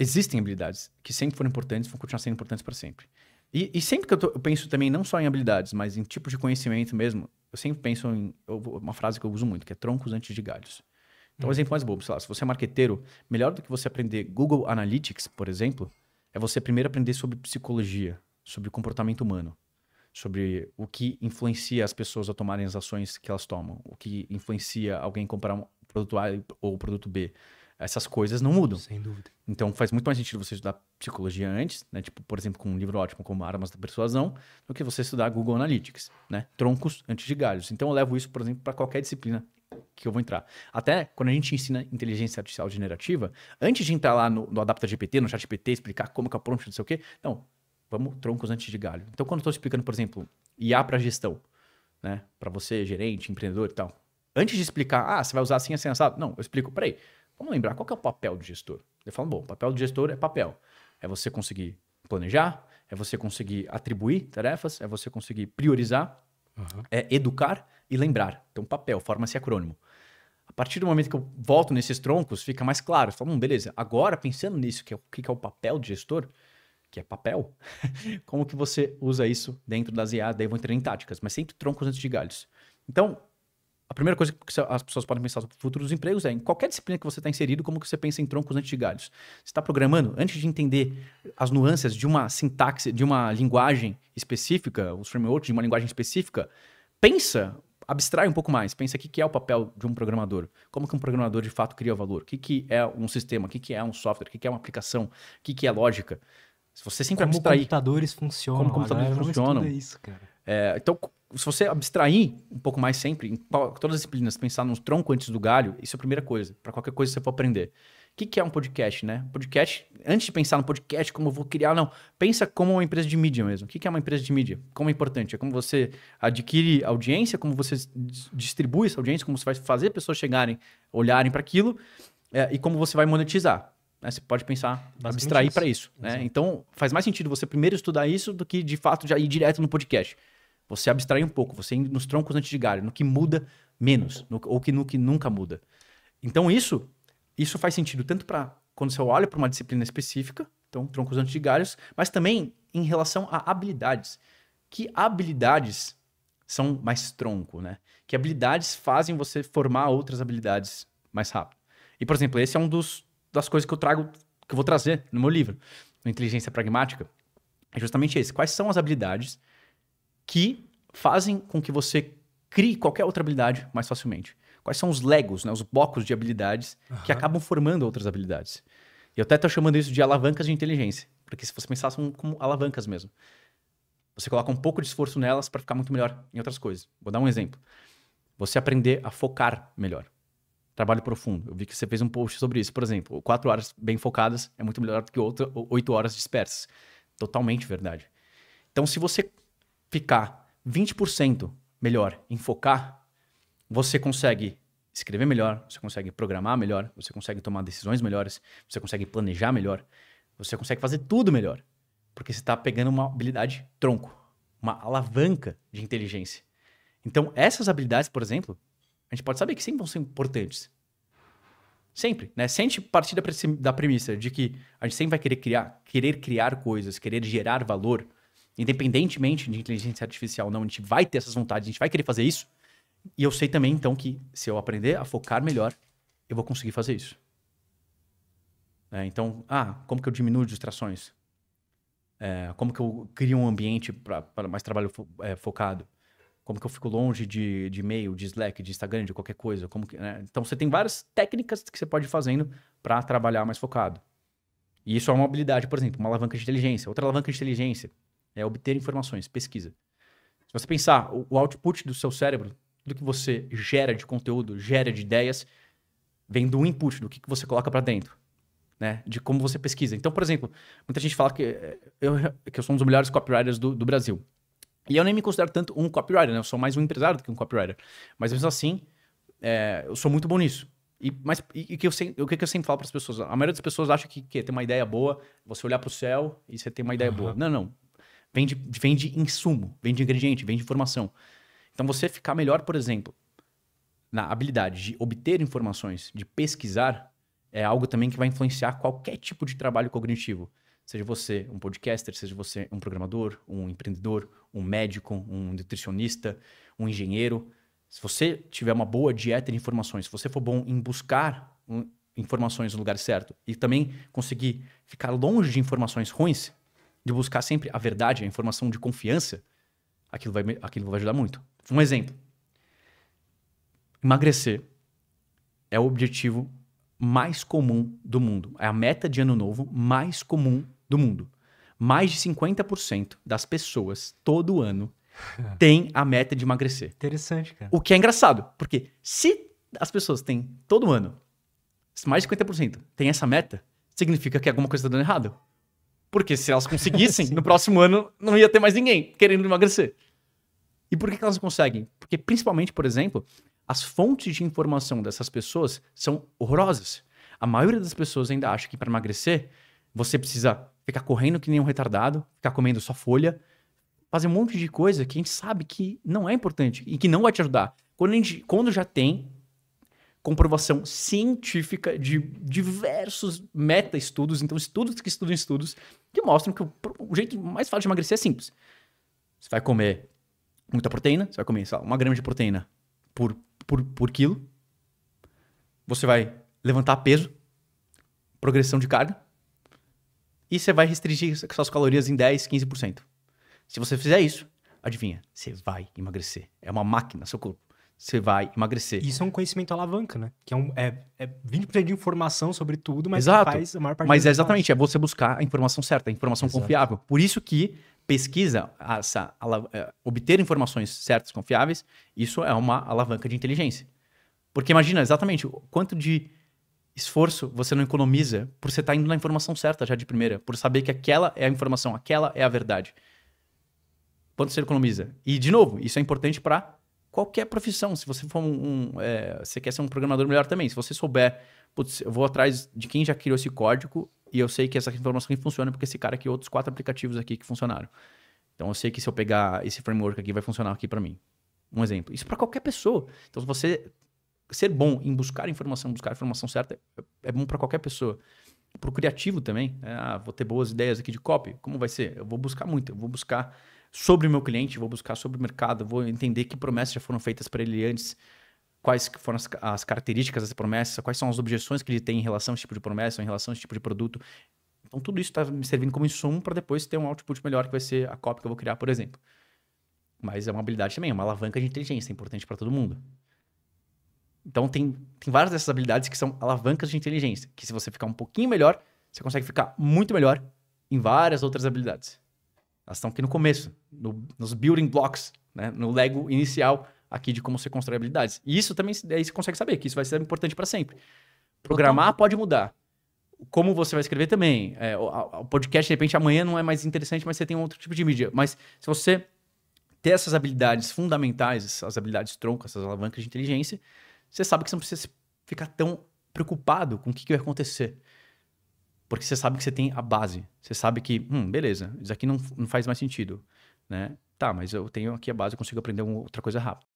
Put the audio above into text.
existem habilidades que sempre foram importantes, vão continuar sendo importantes para sempre. E, e sempre que eu, tô, eu, penso também não só em habilidades, mas em tipos de conhecimento mesmo, eu sempre penso em eu, uma frase que eu uso muito, que é troncos antes de galhos. Então, um exemplo mais bobo, sei lá, se você é marqueteiro, melhor do que você aprender Google Analytics, por exemplo, é você primeiro aprender sobre psicologia, sobre comportamento humano, sobre o que influencia as pessoas a tomarem as ações que elas tomam, o que influencia alguém comprar um produto A ou produto B, essas coisas não mudam. Sem dúvida. Então faz muito mais sentido você estudar psicologia antes, né? Tipo, por exemplo, com um livro ótimo como Armas da Persuasão, do que você estudar Google Analytics, né? Troncos antes de galhos. Então eu levo isso, por exemplo, para qualquer disciplina que eu vou entrar. Até quando a gente ensina inteligência artificial generativa, antes de entrar lá no, no Adapta GPT, no Chat GPT, explicar como que é o prompt, não sei o quê, não, vamos troncos antes de galho. Então quando eu estou explicando, por exemplo, IA para gestão, né? Para você, gerente, empreendedor e tal. Antes de explicar, ah, você vai usar assim, assim, assado. Não, eu explico, peraí. Vamos lembrar, qual é o papel do gestor? Ele fala, bom, o papel do gestor é papel. É você conseguir planejar, é você conseguir atribuir tarefas, é você conseguir priorizar, uhum. é educar e lembrar. Então, papel, forma-se acrônimo. A partir do momento que eu volto nesses troncos, fica mais claro. Você hum, beleza, agora pensando nisso, que é, o que é o papel do gestor, que é papel, como que você usa isso dentro das IA? Daí eu vou entrar em táticas, mas sempre troncos antes de galhos. Então, a primeira coisa que as pessoas podem pensar sobre o futuro dos empregos é em qualquer disciplina que você está inserido, como que você pensa em troncos antes de galhos. Você está programando, antes de entender as nuances de uma sintaxe, de uma linguagem específica, os frameworks de uma linguagem específica, pensa, abstrai um pouco mais, pensa o que é o papel de um programador, como que um programador de fato cria valor, o que, que é um sistema, o que, que é um software, o que, que é uma aplicação, o que, que é lógica. Se você sempre como abstrair... Como computadores funcionam. Como computadores funcionam. Isso, é, então, se você abstrair um pouco mais sempre, em todas as disciplinas, pensar no tronco antes do galho, isso é a primeira coisa, para qualquer coisa você for aprender. O que, que é um podcast, né? Podcast, antes de pensar no podcast, como eu vou criar, não. Pensa como uma empresa de mídia mesmo. O que, que é uma empresa de mídia? Como é importante? É como você adquire audiência, como você distribui essa audiência, como você vai fazer pessoas chegarem, olharem para aquilo é, e como você vai monetizar. Né? Você pode pensar, abstrair para isso. Né? Então, faz mais sentido você primeiro estudar isso do que, de fato, já ir direto no podcast. Você abstrai um pouco, você ir nos troncos antidigários, no que muda menos, no, ou que, no que nunca muda. Então isso, isso faz sentido tanto para quando você olha para uma disciplina específica, então troncos galhos mas também em relação a habilidades. Que habilidades são mais tronco, né? Que habilidades fazem você formar outras habilidades mais rápido. E, por exemplo, esse é um dos das coisas que eu trago, que eu vou trazer no meu livro, no Inteligência Pragmática, é justamente esse. Quais são as habilidades que fazem com que você crie qualquer outra habilidade mais facilmente. Quais são os legos, né, os blocos de habilidades uhum. que acabam formando outras habilidades. Eu até estou chamando isso de alavancas de inteligência, porque se você pensar são como alavancas mesmo. Você coloca um pouco de esforço nelas para ficar muito melhor em outras coisas. Vou dar um exemplo. Você aprender a focar melhor. Trabalho profundo. Eu vi que você fez um post sobre isso, por exemplo. Quatro horas bem focadas é muito melhor do que outra, oito horas dispersas. Totalmente verdade. Então, se você ficar 20% melhor em focar, você consegue escrever melhor, você consegue programar melhor, você consegue tomar decisões melhores, você consegue planejar melhor, você consegue fazer tudo melhor. Porque você está pegando uma habilidade tronco, uma alavanca de inteligência. Então, essas habilidades, por exemplo, a gente pode saber que sempre vão ser importantes. Sempre, né? Se partir da premissa de que a gente sempre vai querer criar, querer criar coisas, querer gerar valor, independentemente de inteligência artificial ou não, a gente vai ter essas vontades, a gente vai querer fazer isso. E eu sei também, então, que se eu aprender a focar melhor, eu vou conseguir fazer isso. É, então, ah, como que eu diminuo distrações? É, como que eu crio um ambiente para mais trabalho fo é, focado? Como que eu fico longe de, de e-mail, de Slack, de Instagram, de qualquer coisa? Como que, né? Então, você tem várias técnicas que você pode ir fazendo para trabalhar mais focado. E isso é uma habilidade, por exemplo, uma alavanca de inteligência. Outra alavanca de inteligência, é obter informações, pesquisa. Se você pensar o, o output do seu cérebro, tudo que você gera de conteúdo, gera de ideias, vem do input, do que, que você coloca para dentro. Né, de como você pesquisa. Então, por exemplo, muita gente fala que eh, eu, que eu sou um dos melhores copywriters do, do Brasil. E eu nem me considero tanto um copywriter, né? Eu sou mais um empresário do que um copywriter. Mas mesmo assim, é, eu sou muito bom nisso. E, mas e, e que eu sempre, o que eu sempre falo para as pessoas? A maioria das pessoas acha que, que tem uma ideia boa, você olhar para o céu e você tem uma ideia uhum. boa. Não, não. Vende, vende insumo, vende ingrediente, vende informação. Então você ficar melhor, por exemplo, na habilidade de obter informações, de pesquisar, é algo também que vai influenciar qualquer tipo de trabalho cognitivo. Seja você um podcaster, seja você um programador, um empreendedor, um médico, um nutricionista, um engenheiro. Se você tiver uma boa dieta de informações, se você for bom em buscar hum, informações no lugar certo e também conseguir ficar longe de informações ruins, de buscar sempre a verdade, a informação de confiança, aquilo vai, aquilo vai ajudar muito. Um exemplo. Emagrecer é o objetivo mais comum do mundo. É a meta de ano novo mais comum do mundo. Mais de 50% das pessoas, todo ano, tem a meta de emagrecer. Interessante, cara. O que é engraçado, porque se as pessoas têm todo ano, mais de 50% tem essa meta, significa que alguma coisa está dando errado. Porque se elas conseguissem, no próximo ano não ia ter mais ninguém querendo emagrecer. E por que elas conseguem? Porque, principalmente, por exemplo, as fontes de informação dessas pessoas são horrorosas. A maioria das pessoas ainda acha que para emagrecer você precisa ficar correndo que nem um retardado, ficar comendo só folha, fazer um monte de coisa que a gente sabe que não é importante e que não vai te ajudar. Quando, gente, quando já tem comprovação científica de diversos meta-estudos, então estudos que estudam estudos, que mostram que o, o, jeito mais fácil de emagrecer é simples. Você vai comer muita proteína, você vai comer lá, uma grama de proteína por, por, por quilo, você vai levantar peso, progressão de carga, e você vai restringir suas calorias em 10, 15%. Se você fizer isso, adivinha, você vai emagrecer. É uma máquina, seu corpo você vai emagrecer. Isso é um conhecimento alavanca, né? Que é, um, é, é 20% de informação sobre tudo, mas Exato. faz a maior parte Mas é exatamente, é você buscar a informação certa, a informação Exato. confiável. Por isso que pesquisa, essa, é, obter informações certas, confiáveis, isso é uma alavanca de inteligência. Porque imagina exatamente o quanto de esforço você não economiza por você estar tá indo na informação certa já de primeira, por saber que aquela é a informação, aquela é a verdade. Quanto você economiza? E, de novo, isso é importante para qualquer profissão. Se você for um. um é, você quer ser um programador melhor também. Se você souber, putz, eu vou atrás de quem já criou esse código e eu sei que essa informação aqui funciona, porque esse cara aqui, outros quatro aplicativos aqui que funcionaram. Então eu sei que se eu pegar esse framework aqui, vai funcionar aqui para mim. Um exemplo. Isso para qualquer pessoa. Então, você ser bom em buscar informação, buscar a informação certa, é, é bom para qualquer pessoa. Para o criativo também. Né? Ah, vou ter boas ideias aqui de copy. Como vai ser? Eu vou buscar muito, eu vou buscar sobre o meu cliente, vou buscar sobre o mercado, vou entender que promessas já foram feitas para ele antes, quais foram as, as características dessa promessa, quais são as objeções que ele tem em relação a esse tipo de promessa, em relação a esse tipo de produto. Então, tudo isso está me servindo como insumo para depois ter um output melhor, que vai ser a cópia que eu vou criar, por exemplo. Mas é uma habilidade também, é uma alavanca de inteligência, é importante para todo mundo. Então, tem, tem várias dessas habilidades que são alavancas de inteligência, que se você ficar um pouquinho melhor, você consegue ficar muito melhor em várias outras habilidades. Elas estão aqui no começo, no, nos building blocks, né? no Lego inicial aqui de como você constrói habilidades. E isso também aí você consegue saber que isso vai ser importante para sempre. Programar pode mudar. Como você vai escrever também. É, o, o, podcast, de repente, amanhã não é mais interessante, mas você tem outro tipo de mídia. Mas se você ter essas habilidades fundamentais, essas habilidades tronco, essas alavancas de inteligência, você sabe que você não precisa ficar tão preocupado com o que, que vai acontecer. Porque você sabe que você tem a base. Você sabe que, hum, beleza, isso aqui não, não faz mais sentido. Né? Tá, mas eu tenho aqui a base, eu consigo aprender outra coisa rápido.